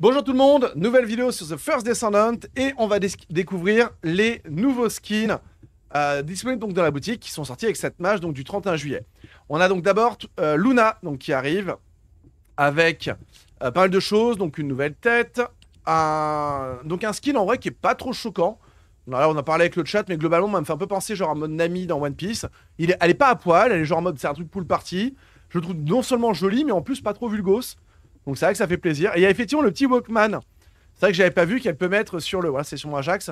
Bonjour tout le monde, nouvelle vidéo sur The First Descendant et on va découvrir les nouveaux skins euh, disponibles donc dans la boutique qui sont sortis avec cette match donc du 31 juillet. On a donc d'abord euh, Luna donc qui arrive avec euh, pas mal de choses, donc une nouvelle tête, un... donc un skin en vrai qui est pas trop choquant. Alors là on a parlé avec le chat mais globalement ça me fait un peu penser genre à mode Nami dans One Piece. Il est... Elle est pas à poil, elle est genre en mode c'est un truc pool party. Je le trouve non seulement joli mais en plus pas trop vulgos. Donc c'est vrai que ça fait plaisir. Et il y a effectivement le petit Walkman. C'est vrai que j'avais pas vu qu'elle peut mettre sur le. Voilà, c'est sur mon Ajax.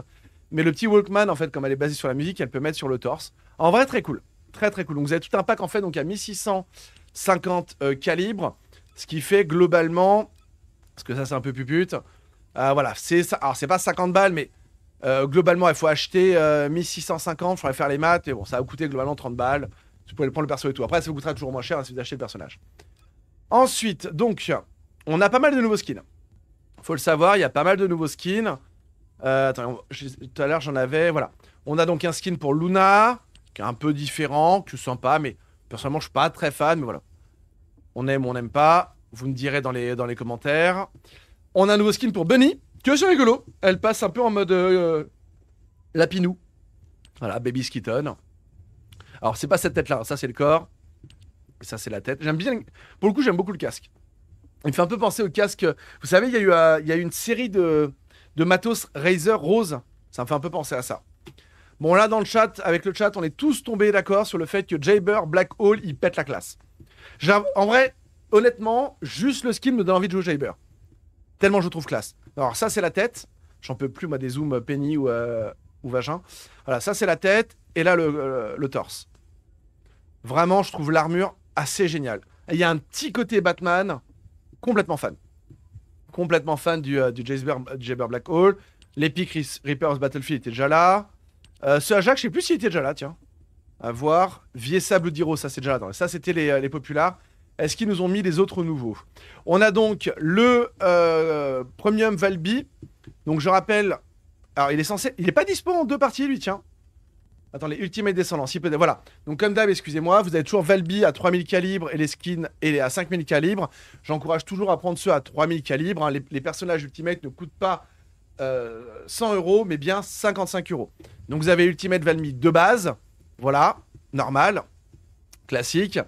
Mais le petit Walkman, en fait, comme elle est basée sur la musique, elle peut mettre sur le torse. En vrai, très cool. Très, très cool. Donc, vous avez tout un pack, en fait, donc à 1650 euh, calibres. Ce qui fait globalement. Parce que ça, c'est un peu pupute. Euh, voilà, c'est Alors, c'est pas 50 balles, mais euh, globalement, il faut acheter 1650. Il faudrait faire les maths. Et bon, ça va coûter globalement 30 balles. Vous pouvez prendre le perso et tout. Après, ça vous coûtera toujours moins cher hein, si vous le personnage. Ensuite, donc, on a pas mal de nouveaux skins. Faut le savoir, il y a pas mal de nouveaux skins. Euh, attends, tout à l'heure j'en avais, voilà. On a donc un skin pour Luna, qui est un peu différent, qui est sympa, mais personnellement je suis pas très fan, mais voilà. On aime ou on n'aime pas, vous me direz dans les, dans les commentaires. On a un nouveau skin pour Bunny, que c'est rigolo. Elle passe un peu en mode euh, euh, lapinou. Voilà, baby skitton. Alors c'est pas cette tête-là, ça c'est le corps, ça c'est la tête. J'aime bien, pour le coup j'aime beaucoup le casque. Il me fait un peu penser au casque. Vous savez, il y a eu, euh, une série de, matos Razer rose. Ça me fait un peu penser à ça. Bon, là, dans le chat, avec le chat, on est tous tombés d'accord sur le fait que Jaber, Black Hole, il pète la classe. En vrai, honnêtement, juste le skin me donne envie de jouer Jaber. Tellement je trouve classe. Alors, ça, c'est la tête. J'en peux plus, moi, des zooms euh, penny euh, ou, vagin. Voilà, ça, c'est la tête. Et là, le, le torse. Vraiment, je trouve l'armure assez géniale. Il y a un petit côté Batman complètement fan. Complètement fan du, euh, du Jaber, Black Hole. L'Epic Reapers Battlefield était déjà là. Euh, ce Ajax, je sais plus s'il était déjà là, tiens. À voir. Viesa sable Diro, ça c'est déjà là. Ça, c'était euh, les, populaires. Est-ce qu'ils nous ont mis les autres nouveaux On a donc le Premium Valby. Donc je rappelle, alors il est censé, il n'est pas dispo en deux parties lui, tiens. Attends, les descendant, descendants, peut Voilà. Donc, comme d'hab, excusez-moi, vous avez toujours Valby à 3000 calibres et les skins et à 5000 calibres. J'encourage toujours à prendre ceux à 3000 calibres. Hein. Les, personnages Ultimate ne coûtent pas 100 euh, euros, mais bien 55 euros. Donc, vous avez Ultimate Valby de base. Voilà. Normal. Classique.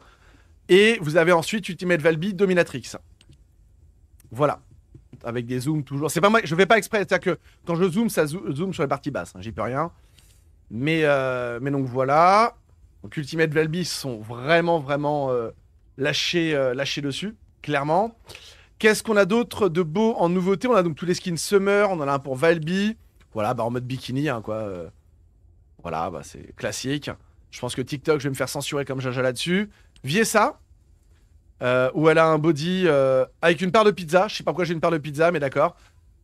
Et vous avez ensuite Ultimate Valby Dominatrix. Voilà avec des zooms toujours. C'est pas moi, je vais pas exprès. C'est-à-dire que quand je zoome, ça zoome sur les parties basses. Hein. J'y peux rien. Euh, mais, donc voilà. Donc Ultimate Valby sont vraiment, vraiment euh, lâchés, euh, lâchés, dessus, clairement. Qu'est-ce qu'on a d'autre de beau en nouveauté On a donc tous les skins Summer, on en a un pour Valby. Voilà, bah en mode bikini, hein, quoi. voilà, bah c'est classique. Je pense que TikTok, je vais me faire censurer comme Jaja là-dessus. Viessa, où elle a un body avec une part de pizza. Je sais pas pourquoi j'ai une part de pizza, mais d'accord.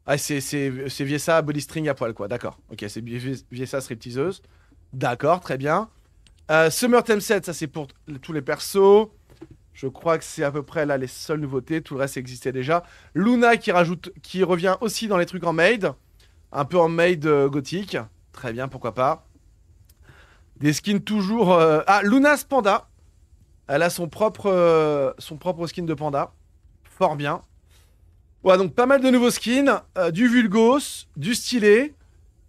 Ah, c'est Viesa body string à poil, quoi. D'accord. Ok, c'est Viesa stripteaseuse. D'accord, très bien. Euh, Summertime 7, ça c'est pour tous les persos. Je crois que c'est à peu près là les seules nouveautés. Tout le reste existait déjà. Luna qui rajoute, qui revient aussi dans les trucs en maid. Un peu en maid euh, gothique. Très bien, pourquoi pas. Des skins toujours. Euh, ah, Luna's Panda. Elle a son propre, euh, son propre skin de panda. Fort bien. Ouais, donc pas mal de nouveaux skins, euh, du vulgos, du stylé.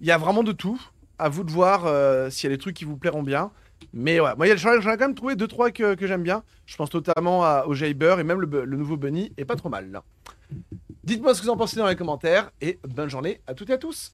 Il y a vraiment de tout. À vous de voir si euh, s'il y a des trucs qui vous plairont bien. Mais ouais, moi, j'en ai quand même trouvé 2-3 que, j'aime bien. Je pense notamment au Jaber et même le, le, nouveau Bunny est pas trop mal. Dites-moi ce que vous en pensez dans les commentaires et bonne journée à toutes et à tous.